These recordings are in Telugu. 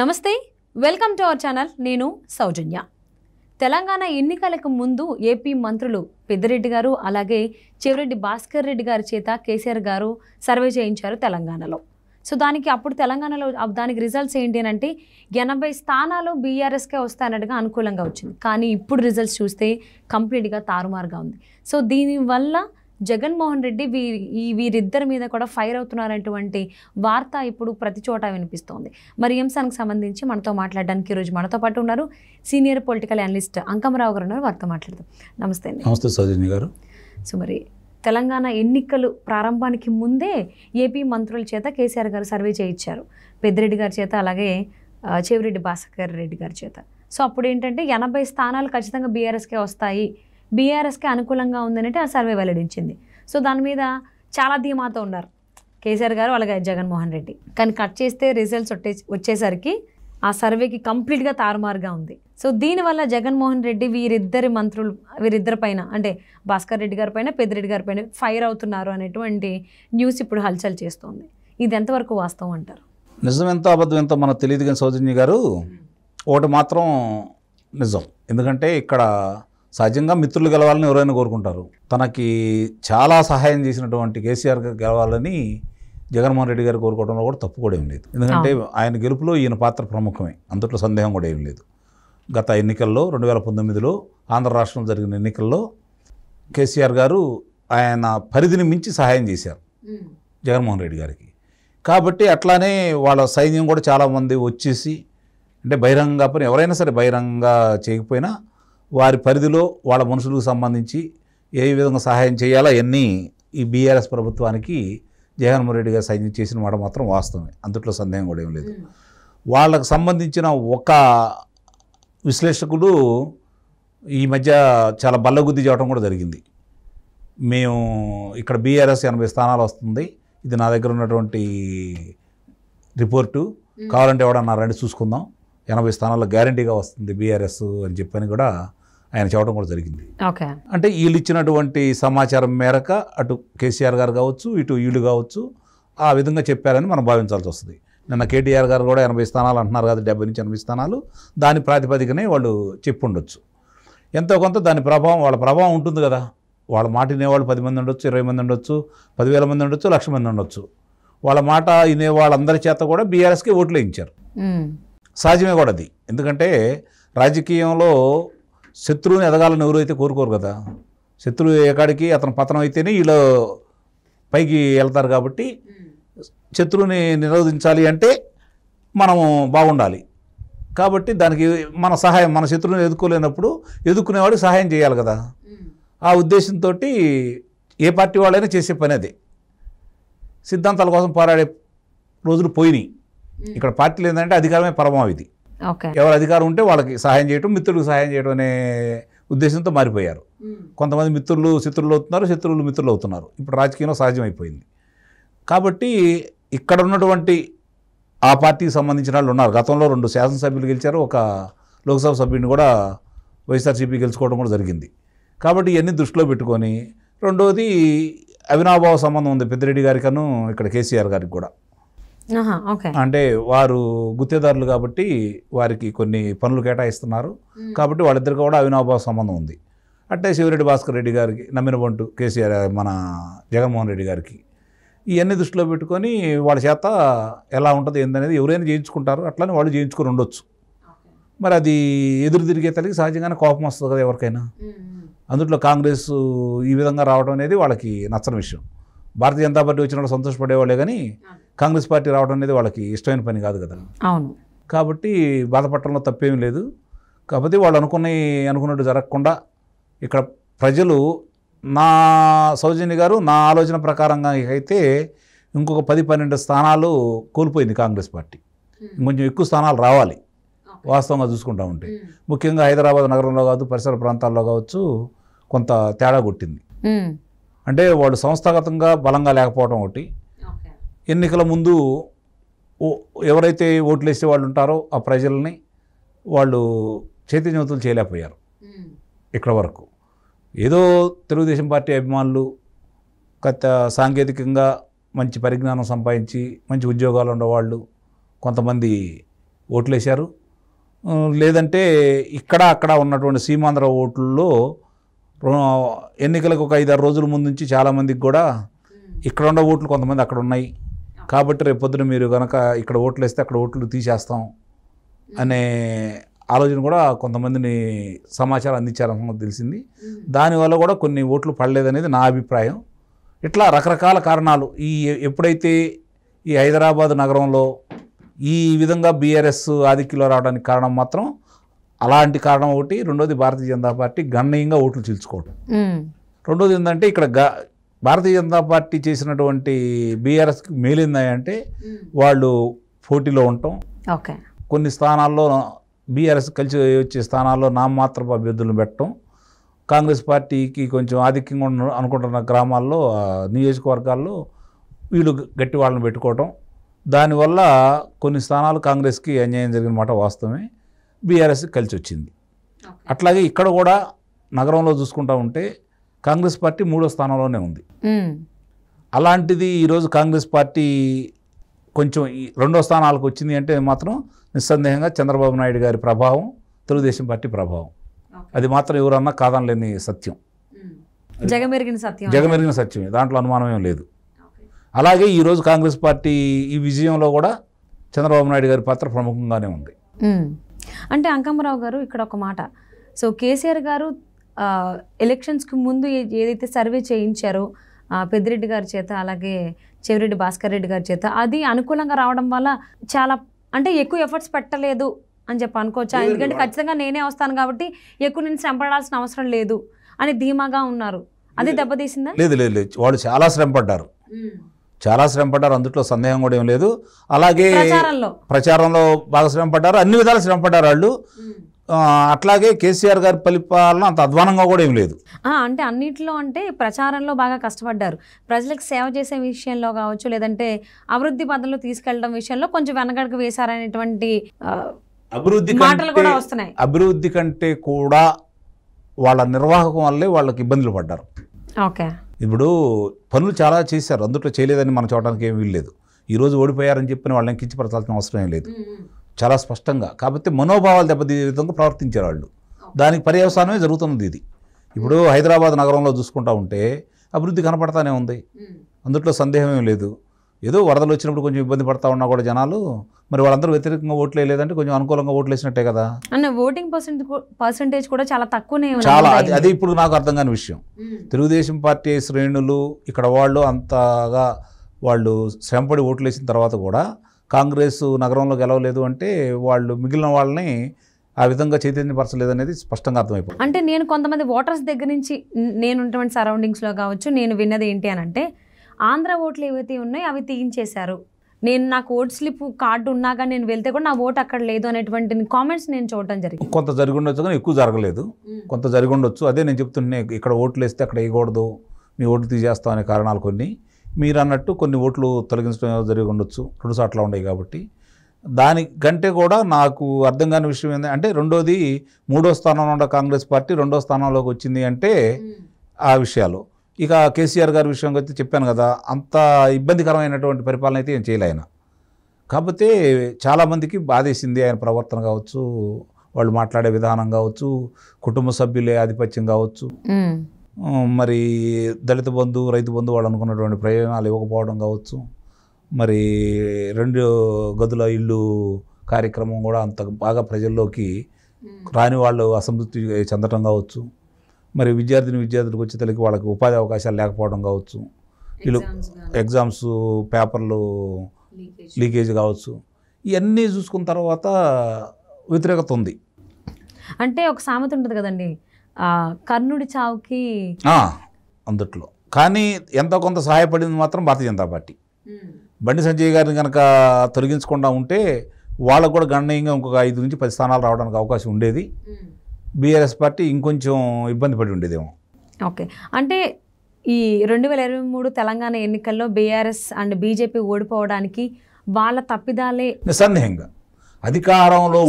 నమస్తే వెల్కమ్ టు అవర్ ఛానల్ నేను సౌజన్య తెలంగాణ ఎన్నికలకు ముందు ఏపీ మంత్రులు పెద్దిరెడ్డి గారు అలాగే చెవిరెడ్డి భాస్కర్ రెడ్డి గారి చేత కేసీఆర్ గారు సర్వే చేయించారు తెలంగాణలో సో దానికి అప్పుడు తెలంగాణలో దానికి రిజల్ట్స్ ఏంటి అని అంటే ఎనభై స్థానాలు బీఆర్ఎస్కే వస్తాయన్నట్టుగా అనుకూలంగా వచ్చింది కానీ ఇప్పుడు రిజల్ట్స్ చూస్తే కంప్లీట్గా తారుమారుగా ఉంది సో దీనివల్ల జగన్మోహన్ రెడ్డి వీరి ఈ వీరిద్దరి మీద కూడా ఫైర్ అవుతున్నారటువంటి వార్త ఇప్పుడు ప్రతి చోట వినిపిస్తోంది మరి అంశానికి సంబంధించి మనతో మాట్లాడడానికి ఈరోజు మనతో పాటు ఉన్నారు సీనియర్ పొలిటికల్ అనలిస్ట్ అంకమరావు గారు ఉన్నారు వారితో మాట్లాడదాం నమస్తే అండి నమస్తే సజిని గారు సో మరి తెలంగాణ ఎన్నికలు ప్రారంభానికి ముందే ఏపీ మంత్రుల చేత కేసీఆర్ గారు సర్వే చేయించారు పెద్దిరెడ్డి గారి చేత అలాగే చెవిరెడ్డి భాస్కర్ రెడ్డి గారి చేత సో అప్పుడు ఏంటంటే ఎనభై స్థానాలు ఖచ్చితంగా బీఆర్ఎస్కే వస్తాయి బీఆర్ఎస్కి అనుకూలంగా ఉందనంటే ఆ సర్వే వెల్లడించింది సో దాని మీద చాలా ధీమాతో ఉన్నారు కేసీఆర్ గారు అలాగే జగన్మోహన్ రెడ్డి కానీ కట్ చేస్తే రిజల్ట్స్ వచ్చే వచ్చేసరికి ఆ సర్వేకి కంప్లీట్గా తారుమారుగా ఉంది సో దీనివల్ల జగన్మోహన్ రెడ్డి వీరిద్దరి మంత్రులు వీరిద్దరి పైన అంటే భాస్కర్ రెడ్డి గారి పైన పెద్దిరెడ్డి గారి పైన ఫైర్ అవుతున్నారు అనేటువంటి న్యూస్ ఇప్పుడు హల్చల్ చేస్తోంది ఇది ఎంతవరకు వాస్తవం అంటారు నిజం ఎంత అబద్ధం ఎంతో మనకు తెలియదు కానీ సౌజన్య గారు ఒకటి మాత్రం నిజం ఎందుకంటే ఇక్కడ సహజంగా మిత్రులు గెలవాలని ఎవరైనా కోరుకుంటారు తనకి చాలా సహాయం చేసినటువంటి కేసీఆర్ గెలవాలని జగన్మోహన్ రెడ్డి గారు కోరుకోవడంలో కూడా తప్పు కూడా ఏం లేదు ఎందుకంటే ఆయన గెలుపులో ఈయన పాత్ర ప్రముఖమే అంతట్లో సందేహం కూడా ఏం లేదు గత ఎన్నికల్లో రెండు వేల పంతొమ్మిదిలో ఆంధ్ర రాష్ట్రంలో జరిగిన ఎన్నికల్లో కేసీఆర్ గారు ఆయన పరిధిని మించి సహాయం చేశారు జగన్మోహన్ రెడ్డి గారికి కాబట్టి అట్లానే వాళ్ళ సైన్యం కూడా చాలామంది వచ్చేసి అంటే బహిరంగ పని ఎవరైనా సరే బహిరంగ చేయకపోయినా వారి పరిధిలో వాళ్ళ మనుషులకు సంబంధించి ఏ విధంగా సహాయం చేయాలో అవన్నీ ఈ బీఆర్ఎస్ ప్రభుత్వానికి జగన్మోహన్ రెడ్డి గారు సైన్యం చేసిన వాడు మాత్రం వాస్తవమే అంతట్లో సందేహం కూడా ఏం లేదు వాళ్ళకు సంబంధించిన ఒక విశ్లేషకుడు ఈ మధ్య చాలా బల్లగుద్ది చేయడం కూడా జరిగింది మేము ఇక్కడ బీఆర్ఎస్ ఎనభై స్థానాలు వస్తుంది ఇది నా దగ్గర ఉన్నటువంటి రిపోర్టు కావాలంటే ఎవడన్నా రండి చూసుకుందాం ఎనభై స్థానాల్లో గ్యారంటీగా వస్తుంది బీఆర్ఎస్ అని చెప్పని కూడా ఆయన చెప్పడం కూడా జరిగింది అంటే వీళ్ళు ఇచ్చినటువంటి సమాచారం మేరక అటు కేసీఆర్ గారు కావచ్చు ఇటు వీళ్ళు కావచ్చు ఆ విధంగా చెప్పారని మనం భావించాల్సి వస్తుంది నిన్న కేటీఆర్ గారు కూడా ఎనభై స్థానాలు అంటున్నారు కదా డెబ్బై నుంచి ఎనభై స్థానాలు దాని ప్రాతిపదికనే వాళ్ళు చెప్పుండొచ్చు ఎంతో కొంత దాని ప్రభావం వాళ్ళ ప్రభావం ఉంటుంది కదా వాళ్ళ మాట వినేవాళ్ళు పది మంది ఉండొచ్చు ఇరవై మంది ఉండొచ్చు పదివేల మంది ఉండొచ్చు లక్ష మంది ఉండొచ్చు వాళ్ళ మాట వినే వాళ్ళందరి చేత కూడా బీఆర్ఎస్కి ఓట్లు వేయించారు సహజమే కూడా అది ఎందుకంటే రాజకీయంలో శత్రువుని ఎదగాలని ఎవరు అయితే కోరుకోరు కదా శత్రువు ఏకాడికి అతను పతనం అయితేనే వీళ్ళు పైకి వెళ్తారు కాబట్టి శత్రువుని నిరోధించాలి అంటే మనము బాగుండాలి కాబట్టి దానికి మన సహాయం మన శత్రువుని ఎదుర్కోలేనప్పుడు ఎదుర్కొనేవాడు సహాయం చేయాలి కదా ఆ ఉద్దేశంతో ఏ పార్టీ వాళ్ళైనా చేసే పని అదే సిద్ధాంతాల కోసం పోరాడే రోజులు పోయినాయి ఇక్కడ పార్టీలు ఏంటంటే అధికారమే పరమావిధి ఎవరు అధికారం ఉంటే వాళ్ళకి సహాయం చేయటం మిత్రులకు సహాయం చేయడం అనే ఉద్దేశంతో మారిపోయారు కొంతమంది మిత్రులు శత్రువులు అవుతున్నారు శత్రువులు మిత్రులు అవుతున్నారు ఇప్పుడు రాజకీయంలో సహజమైపోయింది కాబట్టి ఇక్కడ ఉన్నటువంటి ఆ పార్టీకి సంబంధించిన వాళ్ళు ఉన్నారు గతంలో రెండు శాసనసభ్యులు గెలిచారు ఒక లోక్సభ సభ్యుని కూడా వైఎస్ఆర్సీపీ గెలుచుకోవడం కూడా జరిగింది కాబట్టి ఇవన్నీ దృష్టిలో పెట్టుకొని రెండోది అవినాభావ సంబంధం ఉంది పెద్దిరెడ్డి గారికను ఇక్కడ కేసీఆర్ గారికి కూడా అంటే వారు గుత్తేదారులు కాబట్టి వారికి కొన్ని పనులు కేటాయిస్తున్నారు కాబట్టి వాళ్ళిద్దరు కూడా అవినాభావ సంబంధం ఉంది అట్టే శివరెడ్డి భాస్కర్ రెడ్డి గారికి నమ్మిన బంటు కేసీఆర్ మన జగన్మోహన్ రెడ్డి గారికి ఇవన్నీ దృష్టిలో పెట్టుకొని వాళ్ళ చేత ఎలా ఉంటుంది ఏందనేది ఎవరైనా చేయించుకుంటారు అట్లానే వాళ్ళు చేయించుకొని ఉండొచ్చు మరి అది ఎదురు తిరిగే తల్లికి సహజంగానే కోపం వస్తుంది కదా ఎవరికైనా అందుట్లో కాంగ్రెస్ ఈ విధంగా రావడం అనేది వాళ్ళకి నచ్చని విషయం భారతీయ జనతా పార్టీ వచ్చిన వాళ్ళు సంతోషపడేవాళ్ళే కానీ కాంగ్రెస్ పార్టీ రావడం అనేది వాళ్ళకి ఇష్టమైన పని కాదు కదా అవును కాబట్టి బాధపడటంలో తప్పేమీ లేదు కాకపోతే వాళ్ళు అనుకుని అనుకున్నట్టు జరగకుండా ఇక్కడ ప్రజలు నా సౌజన్య గారు నా ఆలోచన ప్రకారంగా అయితే ఇంకొక పది పన్నెండు స్థానాలు కోల్పోయింది కాంగ్రెస్ పార్టీ hmm. కొంచెం ఎక్కువ స్థానాలు రావాలి వాస్తవంగా చూసుకుంటా ఉంటే hmm. ముఖ్యంగా హైదరాబాద్ నగరంలో కావచ్చు పరిసర ప్రాంతాల్లో కావచ్చు కొంత తేడా కొట్టింది hmm. అంటే వాళ్ళు సంస్థాగతంగా బలంగా లేకపోవడం ఒకటి ఎన్నికల ముందు ఎవరైతే ఓట్లు వేసే వాళ్ళు ఉంటారో ఆ ప్రజల్ని వాళ్ళు చైతన్యవంతులు చేయలేకపోయారు ఇక్కడ వరకు ఏదో తెలుగుదేశం పార్టీ అభిమానులు గత సాంకేతికంగా మంచి పరిజ్ఞానం సంపాదించి మంచి ఉద్యోగాలు ఉన్నవాళ్ళు కొంతమంది ఓట్లు వేశారు లేదంటే ఇక్కడ అక్కడ ఉన్నటువంటి సీమాంధ్ర ఓట్లలో ఎన్నికలకు ఒక ఐదారు రోజుల ముందు నుంచి చాలామందికి కూడా ఇక్కడ ఉన్న ఓట్లు కొంతమంది అక్కడ ఉన్నాయి కాబట్టి రేపొద్దున మీరు కనుక ఇక్కడ ఓట్లు వేస్తే అక్కడ ఓట్లు తీసేస్తాం అనే ఆలోచన కూడా కొంతమందిని సమాచారం అందించారని తెలిసింది దానివల్ల కూడా కొన్ని ఓట్లు పడలేదనేది నా అభిప్రాయం ఇట్లా రకరకాల కారణాలు ఈ ఎప్పుడైతే ఈ హైదరాబాద్ నగరంలో ఈ విధంగా బీఆర్ఎస్ ఆధిక్యంలో రావడానికి కారణం మాత్రం అలాంటి కారణం ఒకటి రెండోది భారతీయ జనతా పార్టీ గణనీయంగా ఓట్లు చీల్చుకోవడం రెండోది ఏంటంటే ఇక్కడ భారతీయ జనతా పార్టీ చేసినటువంటి బీఆర్ఎస్ మేలిందా అంటే hmm. వాళ్ళు పోటీలో ఉండటం ఓకే కొన్ని స్థానాల్లో బీఆర్ఎస్ కలిసి వచ్చే స్థానాల్లో నామమాత్రపు అభ్యర్థులను పెట్టడం కాంగ్రెస్ పార్టీకి కొంచెం ఆధిక్యంగా అనుకుంటున్న గ్రామాల్లో నియోజకవర్గాల్లో వీళ్ళు గట్టి వాళ్ళని పెట్టుకోవటం దానివల్ల కొన్ని స్థానాలు కాంగ్రెస్కి అన్యాయం జరిగిన మాట వాస్తవమే బీఆర్ఎస్ కలిసి వచ్చింది అట్లాగే ఇక్కడ కూడా నగరంలో చూసుకుంటా ఉంటే కాంగ్రెస్ పార్టీ మూడో స్థానంలోనే ఉంది అలాంటిది ఈరోజు కాంగ్రెస్ పార్టీ కొంచెం రెండో స్థానాలకు వచ్చింది అంటే మాత్రం నిస్సందేహంగా చంద్రబాబు నాయుడు గారి ప్రభావం తెలుగుదేశం పార్టీ ప్రభావం అది మాత్రం ఎవరన్నా కాదనలేని సత్యం జగమెరిగిన సత్యం జగమెరిగిన సత్యమే దాంట్లో అనుమానం ఏం లేదు అలాగే ఈరోజు కాంగ్రెస్ పార్టీ ఈ విజయంలో కూడా చంద్రబాబు నాయుడు గారి పాత్ర ప్రముఖంగానే ఉంది అంటే అంకమ్మరావు గారు ఇక్కడ ఒక మాట సో కేసీఆర్ గారు ఎలక్షన్స్కి ముందు ఏదైతే సర్వే చేయించారో పెద్దిరెడ్డి గారి చేత అలాగే చెవిరెడ్డి భాస్కర్ రెడ్డి గారి చేత అది అనుకూలంగా రావడం వల్ల చాలా అంటే ఎక్కువ ఎఫర్ట్స్ పెట్టలేదు అని చెప్పి అనుకోవచ్చా ఎందుకంటే ఖచ్చితంగా నేనే వస్తాను కాబట్టి ఎక్కువ నేను శ్రమపడాల్సిన అవసరం లేదు అని ధీమాగా ఉన్నారు అది దెబ్బతీసిందా లేదు లేదు లేదు వాళ్ళు చాలా శ్రమ పడ్డారు చాలా శ్రమ పడ్డారు అందుట్లో సందేహం కూడా ఏం లేదు అలాగే ప్రచారంలో బాగా శ్రమ పడ్డారు అన్ని విధాలు శ్రమ పడ్డారు వాళ్ళు అట్లాగే కేసీఆర్ గారి పరిపాలన అంత అధ్వానంగా కూడా ఏం లేదు అంటే అన్నింటిలో అంటే ప్రచారంలో బాగా కష్టపడ్డారు ప్రజలకు సేవ చేసే విషయంలో కావచ్చు లేదంటే అభివృద్ధి పదంలో తీసుకెళ్లడం విషయంలో కొంచెం వెనకడుకు వేశారనేటువంటి అభివృద్ధి మాటలు కూడా వస్తున్నాయి అభివృద్ధి కంటే కూడా వాళ్ళ నిర్వాహకం వల్లే వాళ్ళకి ఇబ్బందులు పడ్డారు ఓకే ఇప్పుడు పనులు చాలా చేశారు అందుట్లో చేయలేదని మనం చూడడానికి ఏమీ లేదు ఈరోజు ఓడిపోయారని చెప్పి వాళ్ళని కించపరచాల్సిన అవసరం ఏం లేదు చాలా స్పష్టంగా కాబట్టి మనోభావాలు దెబ్బతీసే విధంగా ప్రవర్తించారు వాళ్ళు దానికి పర్యవసానమే జరుగుతున్నది ఇది ఇప్పుడు హైదరాబాద్ నగరంలో చూసుకుంటా ఉంటే అభివృద్ధి కనపడతానే ఉంది అందుట్లో సందేహమేం లేదు ఏదో వరదలు వచ్చినప్పుడు కొంచెం ఇబ్బంది పడతా ఉన్నా కూడా జనాలు మరి వాళ్ళందరూ వ్యతిరేకంగా ఓట్లు వేయలేదంటే కొంచెం అనుకూలంగా ఓట్లు వేసినట్టే కదా అన్న ఓటింగ్ పర్సెంటేజ్ కూడా చాలా తక్కువనే చాలా అది అది ఇప్పుడు నాకు అర్థం కాని విషయం తెలుగుదేశం పార్టీ శ్రేణులు ఇక్కడ వాళ్ళు అంతగా వాళ్ళు శ్రమపడి ఓట్లు వేసిన తర్వాత కూడా కాంగ్రెస్ నగరంలో గెలవలేదు అంటే వాళ్ళు మిగిలిన వాళ్ళని ఆ విధంగా చైతన్యపరచలేదు అనేది స్పష్టంగా అర్థమైపోయింది అంటే నేను కొంతమంది ఓటర్స్ దగ్గర నుంచి నేను ఉన్నటువంటి సరౌండింగ్స్లో కావచ్చు నేను విన్నది ఏంటి అని అంటే ఆంధ్ర ఓట్లు ఏవైతే ఉన్నాయో అవి తీయించేశారు నేను నాకు ఓట్ స్లిప్ కార్డు ఉన్నాగా నేను వెళ్తే కూడా నా ఓట్ అక్కడ లేదు అనేటువంటి కామెంట్స్ నేను చూడటం జరిగింది కొంత జరిగి ఉండొచ్చు కానీ ఎక్కువ జరగలేదు కొంత జరిగి ఉండొచ్చు అదే నేను చెప్తున్నా ఇక్కడ ఓట్లు వేస్తే అక్కడ వేయకూడదు మీ ఓట్లు తీసేస్తాం అనే కారణాలు కొన్ని మీరు అన్నట్టు కొన్ని ఓట్లు తొలగించడం జరిగి ఉండొచ్చు రెండు సార్లు ఉన్నాయి కాబట్టి దానికంటే కూడా నాకు అర్థం కాని విషయం ఏంది అంటే రెండోది మూడో స్థానంలో ఉన్న కాంగ్రెస్ పార్టీ రెండో స్థానంలోకి వచ్చింది అంటే ఆ విషయాలు ఇక కేసీఆర్ గారి విషయంకి వచ్చి చెప్పాను కదా అంత ఇబ్బందికరమైనటువంటి పరిపాలన అయితే ఏం చేయలేయన కాకపోతే చాలామందికి బాధేసింది ఆయన ప్రవర్తన కావచ్చు వాళ్ళు మాట్లాడే విధానం కావచ్చు కుటుంబ సభ్యులే ఆధిపత్యం కావచ్చు మరి దళిత బంధు రైతు బంధు వాళ్ళు అనుకున్నటువంటి ప్రయోజనాలు ఇవ్వకపోవడం కావచ్చు మరి రెండు గదుల ఇల్లు కార్యక్రమం కూడా అంత బాగా ప్రజల్లోకి రాని వాళ్ళు అసంతృప్తి చెందటం కావచ్చు మరి విద్యార్థిని విద్యార్థులకు వచ్చేతలకి వాళ్ళకి ఉపాధి అవకాశాలు లేకపోవడం కావచ్చు వీళ్ళు ఎగ్జామ్స్ పేపర్లు లీకేజ్ కావచ్చు ఇవన్నీ చూసుకున్న తర్వాత వ్యతిరేకత ఉంది అంటే ఒక సామెత ఉంటుంది కదండి కర్ణుడి చావుకి అందుట్లో కానీ ఎంతో కొంత సహాయపడింది మాత్రం భారతీయ జనతా పార్టీ బండి సంజయ్ గారిని కనుక తొలగించకుండా ఉంటే వాళ్ళకు కూడా గణనీయంగా ఇంకొక ఐదు నుంచి పది స్థానాలు రావడానికి అవకాశం ఉండేది బీఆర్ఎస్ పార్టీ ఇంకొంచెం ఇబ్బంది పడి ఉండేదేమో ఓకే అంటే ఈ రెండు వేల ఇరవై మూడు తెలంగాణ ఎన్నికల్లో బీఆర్ఎస్ అండ్ బీజేపీ ఓడిపోవడానికి వాళ్ళ తప్పిదాలే నిస్సందేహంగా అధికారంలో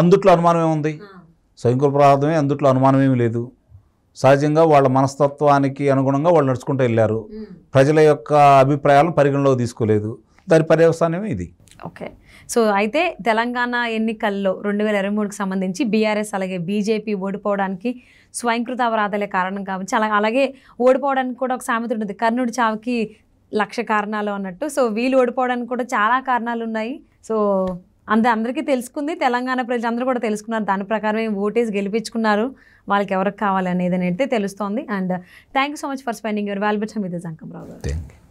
అందుట్లో అనుమానం ఏముంది సంకుల ప్రార్థమే అందుట్లో అనుమానమేమి లేదు సహజంగా వాళ్ళ మనస్తత్వానికి అనుగుణంగా వాళ్ళు నడుచుకుంటూ వెళ్ళారు ప్రజల యొక్క అభిప్రాయాలను పరిగణలోకి తీసుకోలేదు దాని పర్యవసానమే ఇది ఓకే సో అయితే తెలంగాణ ఎన్నికల్లో రెండు వేల ఇరవై మూడుకి సంబంధించి బీఆర్ఎస్ అలాగే బీజేపీ ఓడిపోవడానికి స్వయంకృత అపరాధాలే కారణం కావచ్చు అలా అలాగే ఓడిపోవడానికి కూడా ఒక సామెత ఉంటుంది కర్ణుడి చావుకి లక్ష కారణాలు అన్నట్టు సో వీళ్ళు ఓడిపోవడానికి కూడా చాలా కారణాలు ఉన్నాయి సో అంద అందరికీ తెలుసుకుంది తెలంగాణ ప్రజలందరూ కూడా తెలుసుకున్నారు దాని ప్రకారమే ఓటేసి గెలిపించుకున్నారు వాళ్ళకి ఎవరికి కావాలనేది అనేది తెలుస్తోంది and thank you so much for spending your valuable Samitha Jankamrao గారు